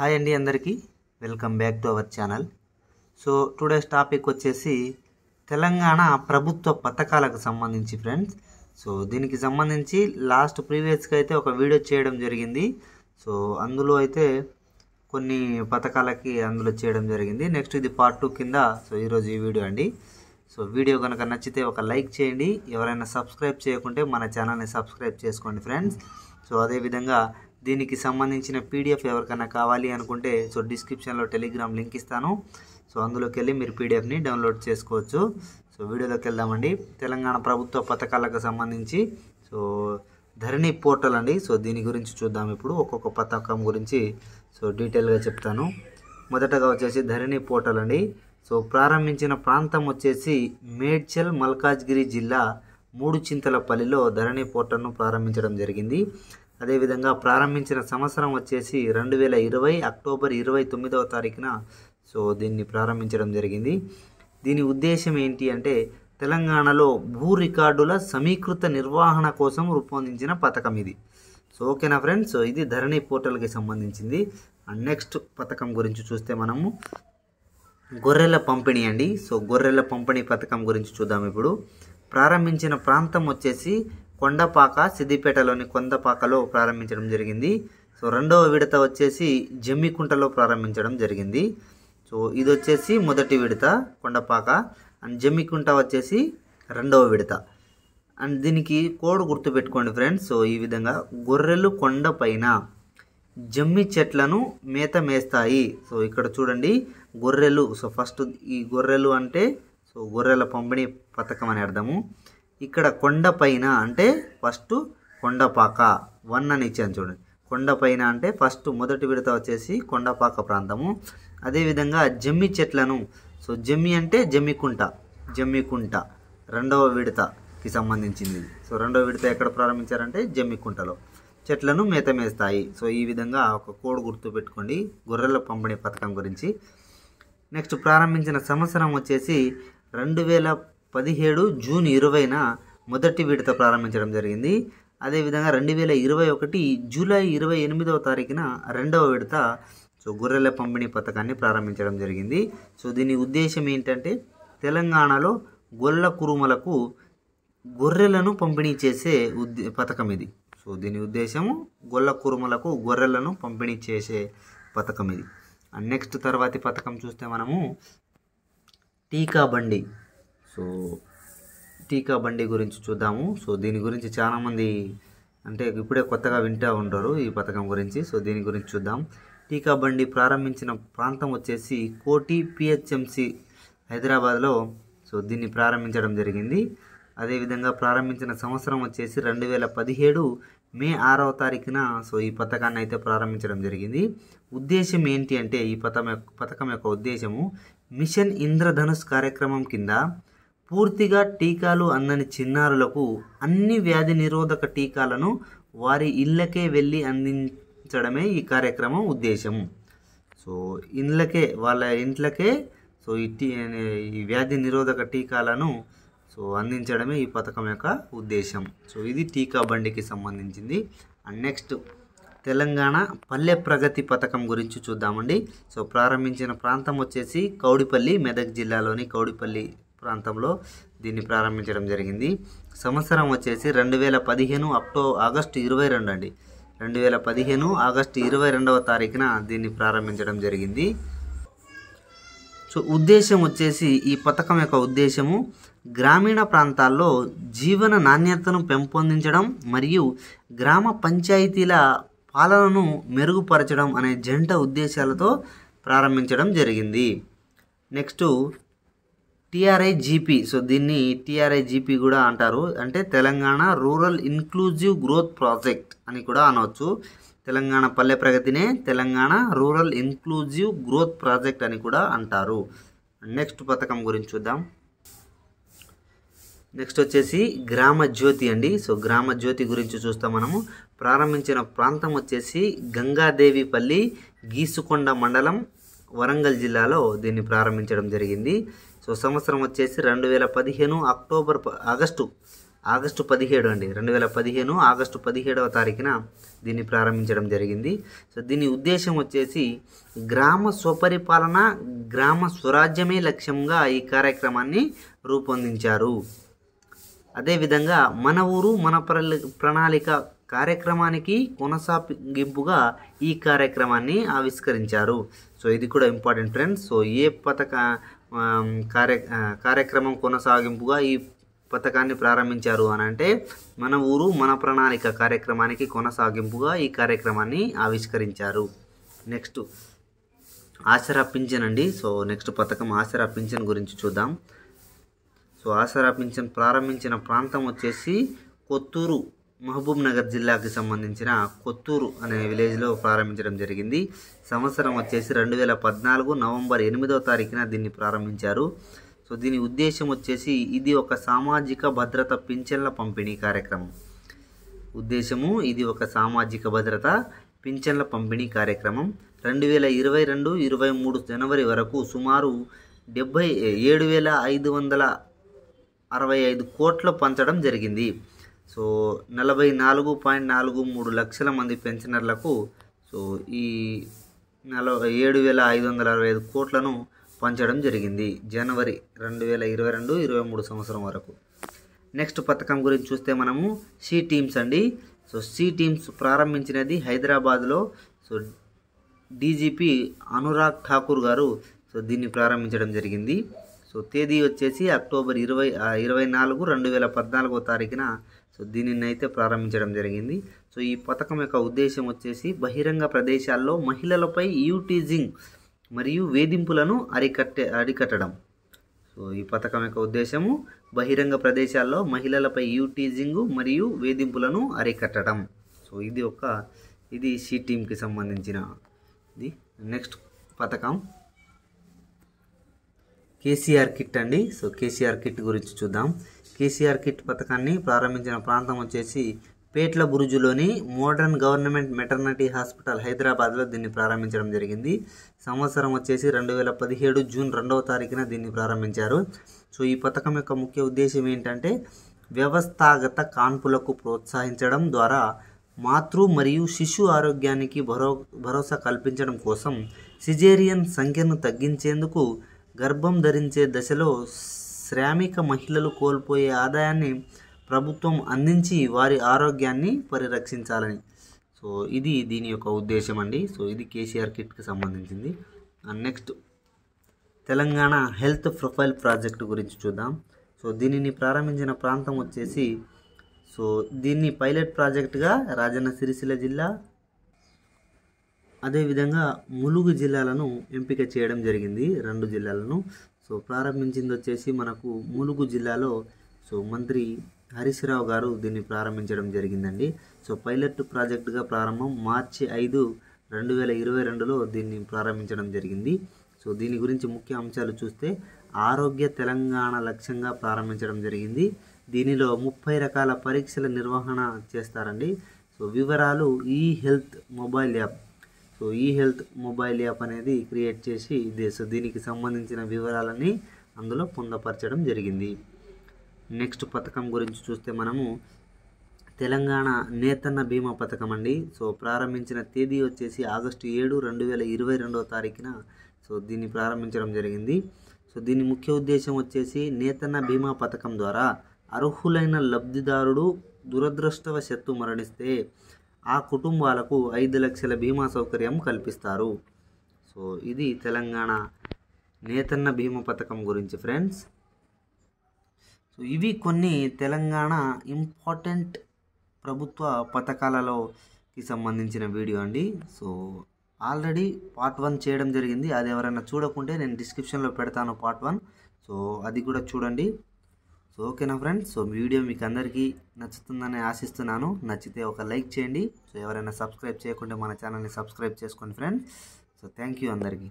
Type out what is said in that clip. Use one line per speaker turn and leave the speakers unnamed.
hi అండి అందరికీ welcome back to our channel so today's topic వచ్చేసి తెలంగాణ ప్రభుత్వ పథకాలకు సంబంధించి ఫ్రెండ్స్ సో దీనికి సంబంధించి లాస్ట్ ప్రీవియస్గా అయితే ఒక వీడియో చేయడం జరిగింది సో అందులో అయితే కొన్ని పథకాలకి అందులో చేయడం జరిగింది నెక్స్ట్ ఇది పార్ట్ టూ కింద సో ఈరోజు ఈ వీడియో అండి సో వీడియో కనుక నచ్చితే ఒక లైక్ చేయండి ఎవరైనా సబ్స్క్రైబ్ చేయకుంటే మన ఛానల్ని సబ్స్క్రైబ్ చేసుకోండి ఫ్రెండ్స్ సో అదేవిధంగా దీనికి సంబంధించిన పీడిఎఫ్ ఎవరికైనా కావాలి అనుకుంటే సో డిస్క్రిప్షన్లో టెలిగ్రామ్ లింక్ ఇస్తాను సో అందులోకి వెళ్ళి మీరు పీడిఎఫ్ని డౌన్లోడ్ చేసుకోవచ్చు సో వీడియోలోకి వెళ్దామండి తెలంగాణ ప్రభుత్వ పథకాలకు సంబంధించి సో ధరణి పోర్టల్ అండి సో దీని గురించి చూద్దాం ఇప్పుడు ఒక్కొక్క పథకం గురించి సో డీటెయిల్గా చెప్తాను మొదటగా వచ్చేసి ధరణి పోర్టల్ అండి సో ప్రారంభించిన ప్రాంతం వచ్చేసి మేడ్చల్ మల్కాజ్గిరి జిల్లా మూడు చింతలపల్లిలో ధరణి పోర్టల్ను ప్రారంభించడం జరిగింది అదేవిధంగా ప్రారంభించిన సంవత్సరం వచ్చేసి రెండు వేల ఇరవై అక్టోబర్ ఇరవై తొమ్మిదవ తారీఖున సో దీన్ని ప్రారంభించడం జరిగింది దీని ఉద్దేశం ఏంటి అంటే తెలంగాణలో భూ రికార్డుల సమీకృత నిర్వహణ కోసం రూపొందించిన పథకం ఇది సో ఓకేనా ఫ్రెండ్స్ సో ఇది ధరణి పోర్టల్కి సంబంధించింది అండ్ నెక్స్ట్ పథకం గురించి చూస్తే మనము గొర్రెల పంపిణీ అండి సో గొర్రెల పంపిణీ పథకం గురించి చూద్దాం ఇప్పుడు ప్రారంభించిన ప్రాంతం వచ్చేసి కొండపాక సిద్దిపేటలోని కొండపాకలో ప్రారంభించడం జరిగింది సో రెండవ విడత వచ్చేసి జమ్మికుంటలో ప్రారంభించడం జరిగింది సో ఇది వచ్చేసి మొదటి విడత కొండపాక అండ్ జమ్మికుంట వచ్చేసి రెండవ విడత అండ్ దీనికి కోడ్ గుర్తుపెట్టుకోండి ఫ్రెండ్స్ సో ఈ విధంగా గొర్రెలు కొండపైన జమ్మి చెట్లను మేత మేస్తాయి సో ఇక్కడ చూడండి గొర్రెలు సో ఫస్ట్ ఈ గొర్రెలు అంటే సో గొర్రెల పంపిణీ పథకం అని అర్థము ఇక్కడ కొండపైన అంటే ఫస్ట్ కొండపాక వన్ అని ఇచ్చాను చూడండి కొండపైన అంటే ఫస్ట్ మొదటి విడత వచ్చేసి కొండపాక ప్రాంతము అదేవిధంగా జమ్మి చెట్లను సో జమ్మి అంటే జమ్మికుంట జమ్మికుంట రెండవ విడతకి సంబంధించింది సో రెండవ విడత ఎక్కడ ప్రారంభించారంటే జమ్మికుంటలో చెట్లను మేతమేస్తాయి సో ఈ విధంగా ఒక కోడ్ గుర్తు పెట్టుకోండి గొర్రెల పంపిణీ పథకం గురించి నెక్స్ట్ ప్రారంభించిన సంవత్సరం వచ్చేసి రెండు వేల పదిహేడు జూన్ ఇరవైన మొదటి విడత ప్రారంభించడం జరిగింది అదేవిధంగా రెండు వేల ఇరవై ఒకటి జూలై ఇరవై ఎనిమిదవ తారీఖున రెండవ విడత సో గొర్రెల పంపిణీ పథకాన్ని ప్రారంభించడం జరిగింది సో దీని ఉద్దేశం ఏంటంటే తెలంగాణలో గొల్ల కురుమలకు గొర్రెలను పంపిణీ చేసే ఉద్దే పథకం ఇది సో దీని ఉద్దేశము గొల్ల కురుమలకు గొర్రెలను పంపిణీ చేసే పథకం ఇది నెక్స్ట్ తర్వాతి పథకం చూస్తే మనము టీకా బండి సో టీకా బండి గురించి చూద్దాము సో దీని గురించి చాలామంది అంటే ఇప్పుడే కొత్తగా వింటూ ఉంటారు ఈ పథకం గురించి సో దీని గురించి చూద్దాం టీకా బండి ప్రారంభించిన ప్రాంతం వచ్చేసి కోటి పిహెచ్ఎంసి హైదరాబాద్లో సో దీన్ని ప్రారంభించడం జరిగింది అదేవిధంగా ప్రారంభించిన సంవత్సరం వచ్చేసి రెండు వేల పదిహేడు మే ఆరవ తారీఖున సో ఈ పథకాన్ని అయితే ప్రారంభించడం జరిగింది ఉద్దేశం ఏంటి అంటే ఈ పథకం పథకం యొక్క ఉద్దేశము మిషన్ ఇంద్రధనుష్ కార్యక్రమం కింద పూర్తిగా టీకాలు అందని చిన్నారులకు అన్ని వ్యాధి నిరోధక టీకాలను వారి ఇళ్ళకే వెళ్ళి అందించడమే ఈ కార్యక్రమం ఉద్దేశం సో ఇళ్ళకే వాళ్ళ ఇంట్లకే సో ఈ వ్యాధి నిరోధక టీకాలను సో అందించడమే ఈ పథకం యొక్క ఉద్దేశం సో ఇది టీకా బండికి సంబంధించింది అండ్ నెక్స్ట్ తెలంగాణ పల్లె ప్రగతి పథకం గురించి చూద్దామండి సో ప్రారంభించిన ప్రాంతం వచ్చేసి కౌడిపల్లి మెదక్ జిల్లాలోని కౌడిపల్లి ప్రాంతంలో దీన్ని ప్రారంభించడం జరిగింది సంవత్సరం వచ్చేసి రెండు వేల పదిహేను అక్టో ఆగస్టు ఇరవై రెండు అండి రెండు వేల పదిహేను ఆగస్టు ఇరవై రెండవ తారీఖున దీన్ని ప్రారంభించడం జరిగింది సో ఉద్దేశం వచ్చేసి ఈ పథకం యొక్క ఉద్దేశము గ్రామీణ ప్రాంతాల్లో జీవన నాణ్యతను పెంపొందించడం మరియు గ్రామ పంచాయతీల పాలనను మెరుగుపరచడం అనే జంట ఉద్దేశాలతో ప్రారంభించడం జరిగింది నెక్స్ట్ టిఆర్ఐ జీపీ సో దీన్ని జీపీ కూడా అంటారు అంటే Telangana rural inclusive growth project అని కూడా అనవచ్చు తెలంగాణ పల్లె ప్రగతినే Telangana rural inclusive growth project అని కూడా అంటారు నెక్స్ట్ పథకం గురించి చూద్దాం నెక్స్ట్ వచ్చేసి గ్రామ జ్యోతి అండి సో గ్రామ జ్యోతి గురించి చూస్తాం మనము ప్రారంభించిన ప్రాంతం వచ్చేసి గంగాదేవిపల్లి గీసుకొండ మండలం వరంగల్ జిల్లాలో దీన్ని ప్రారంభించడం జరిగింది సో సంవత్సరం వచ్చేసి రెండు వేల పదిహేను అక్టోబర్ ఆగస్టు ఆగస్టు పదిహేడు అండి రెండు వేల పదిహేను ఆగస్టు పదిహేడవ తారీఖున దీన్ని ప్రారంభించడం జరిగింది సో దీని ఉద్దేశం వచ్చేసి గ్రామ స్వపరిపాలన గ్రామ స్వరాజ్యమే లక్ష్యంగా ఈ కార్యక్రమాన్ని రూపొందించారు అదేవిధంగా మన ఊరు మన ప్రణాళిక కార్యక్రమానికి కొనసాగింపుగా ఈ కార్యక్రమాన్ని ఆవిష్కరించారు సో ఇది కూడా ఇంపార్టెంట్ ఫ్రెండ్స్ సో ఏ పథక కార్య కార్యక్రమం కొనసాగింపుగా ఈ పథకాన్ని ప్రారంభించారు అని అంటే మన ఊరు మన ప్రణాళిక కార్యక్రమానికి కొనసాగింపుగా ఈ కార్యక్రమాన్ని ఆవిష్కరించారు నెక్స్ట్ ఆసరా పింఛన్ అండి సో నెక్స్ట్ పథకం ఆసరా పింఛన్ గురించి చూద్దాం సో ఆసరా పింఛన్ ప్రారంభించిన ప్రాంతం వచ్చేసి కొత్తూరు మహబూబ్ నగర్ జిల్లాకి సంబంధించిన కొత్తూరు అనే విలేజ్లో ప్రారంభించడం జరిగింది సంవత్సరం వచ్చేసి రెండు వేల పద్నాలుగు నవంబర్ ఎనిమిదవ తారీఖున దీన్ని ప్రారంభించారు సో దీని ఉద్దేశం వచ్చేసి ఇది ఒక సామాజిక భద్రత పింఛన్ల పంపిణీ కార్యక్రమం ఉద్దేశము ఇది ఒక సామాజిక భద్రత పింఛన్ల పంపిణీ కార్యక్రమం రెండు వేల ఇరవై రెండు ఇరవై మూడు జనవరి వరకు సుమారు డెబ్భై ఏడు వేల ఐదు వందల అరవై ఐదు కోట్లు పంచడం జరిగింది సో నలభై నాలుగు పాయింట్ నాలుగు మూడు లక్షల మంది పెన్షనర్లకు సో ఈ నలభై ఏడు వేల ఐదు వందల అరవై ఐదు కోట్లను పంచడం జరిగింది జనవరి రెండు వేల ఇరవై రెండు ఇరవై మూడు సంవత్సరం వరకు నెక్స్ట్ పథకం గురించి చూస్తే మనము సి టీమ్స్ అండి సో సి టీమ్స్ ప్రారంభించినది హైదరాబాద్లో సో డీజీపీ అనురాగ్ ఠాకూర్ గారు సో దీన్ని ప్రారంభించడం జరిగింది సో తేదీ వచ్చేసి అక్టోబర్ ఇరవై ఇరవై నాలుగు రెండు వేల పద్నాలుగో తారీఖున సో దీనిని అయితే ప్రారంభించడం జరిగింది సో ఈ పథకం యొక్క ఉద్దేశం వచ్చేసి బహిరంగ ప్రదేశాల్లో మహిళలపై యూటీజింగ్ మరియు వేధింపులను అరికట్టే అరికట్టడం సో ఈ పథకం యొక్క ఉద్దేశము బహిరంగ ప్రదేశాల్లో మహిళలపై యూటీజింగ్ మరియు వేధింపులను అరికట్టడం సో ఇది ఒక ఇది సి టీమ్కి సంబంధించిన ఇది నెక్స్ట్ పథకం కేసీఆర్ కిట్ అండి సో కేసీఆర్ కిట్ గురించి చూద్దాం కేసీఆర్ కిట్ పథకాన్ని ప్రారంభించిన ప్రాంతం వచ్చేసి పేట్ల బురుజులోని మోడర్న్ గవర్నమెంట్ మెటర్నిటీ హాస్పిటల్ హైదరాబాద్లో దీన్ని ప్రారంభించడం జరిగింది సంవత్సరం వచ్చేసి రెండు వేల పదిహేడు జూన్ రెండవ తారీఖున దీన్ని ప్రారంభించారు సో ఈ పథకం యొక్క ముఖ్య ఉద్దేశం ఏంటంటే వ్యవస్థాగత కాన్పులకు ప్రోత్సహించడం ద్వారా మాతృ మరియు శిశు ఆరోగ్యానికి భరో భరోసా కల్పించడం కోసం సిజేరియన్ సంఖ్యను తగ్గించేందుకు గర్భం ధరించే దశలో శ్రామిక మహిళలు కోల్పోయే ఆదాయాన్ని ప్రభుత్వం అందించి వారి ఆరోగ్యాన్ని పరిరక్షించాలని సో ఇది దీని యొక్క ఉద్దేశం అండి సో ఇది కేసీఆర్ కిట్కి సంబంధించింది next Telangana health profile project గురించి చూద్దాం సో దీనిని ప్రారంభించిన ప్రాంతం వచ్చేసి సో దీన్ని పైలట్ ప్రాజెక్టుగా రాజన్న సిరిసిల్ల జిల్లా అదేవిధంగా ములుగు జిల్లాలను ఎంపిక చేయడం జరిగింది రెండు జిల్లాలను సో ప్రారంభించింది వచ్చేసి మనకు ములుగు జిల్లాలో సో మంత్రి రావు గారు దీన్ని ప్రారంభించడం జరిగిందండి సో పైలట్ ప్రాజెక్టుగా ప్రారంభం మార్చి ఐదు రెండు వేల ఇరవై రెండులో దీన్ని ప్రారంభించడం జరిగింది సో దీని గురించి ముఖ్య అంశాలు చూస్తే ఆరోగ్య తెలంగాణ లక్ష్యంగా ప్రారంభించడం జరిగింది దీనిలో ముప్పై రకాల పరీక్షల నిర్వహణ చేస్తారండి సో వివరాలు ఈ హెల్త్ మొబైల్ యాప్ సో ఈ హెల్త్ మొబైల్ యాప్ అనేది క్రియేట్ చేసి ఇదే సో దీనికి సంబంధించిన వివరాలని అందులో పొందపరచడం జరిగింది నెక్స్ట్ పథకం గురించి చూస్తే మనము తెలంగాణ నేతన్న బీమా పథకం అండి సో ప్రారంభించిన తేదీ వచ్చేసి ఆగస్టు ఏడు రెండు వేల ఇరవై రెండవ తారీఖున సో దీన్ని ప్రారంభించడం జరిగింది సో దీని ముఖ్య ఉద్దేశం వచ్చేసి నేతన్న బీమా పథకం ద్వారా అర్హులైన లబ్ధిదారుడు దురదృష్టవశత్తు మరణిస్తే ఆ కుటుంబాలకు ఐదు లక్షల బీమా సౌకర్యం కల్పిస్తారు సో ఇది తెలంగాణ నేతన్న బీమా పథకం గురించి ఫ్రెండ్స్ సో ఇవి కొన్ని తెలంగాణ ఇంపార్టెంట్ ప్రభుత్వ పథకాలలోకి సంబంధించిన వీడియో అండి సో ఆల్రెడీ పార్ట్ వన్ చేయడం జరిగింది అది ఎవరైనా చూడకుంటే నేను డిస్క్రిప్షన్లో పెడతాను పార్ట్ వన్ సో అది కూడా చూడండి సో ఓకేనా ఫ్రెండ్స్ సో వీడియో మీకు అందరికీ నచ్చుతుందని ఆశిస్తున్నాను నచ్చితే ఒక లైక్ చేయండి సో ఎవరైనా సబ్స్క్రైబ్ చేయకుండా మన ఛానల్ని సబ్స్క్రైబ్ చేసుకోండి ఫ్రెండ్స్ సో థ్యాంక్ యూ అందరికీ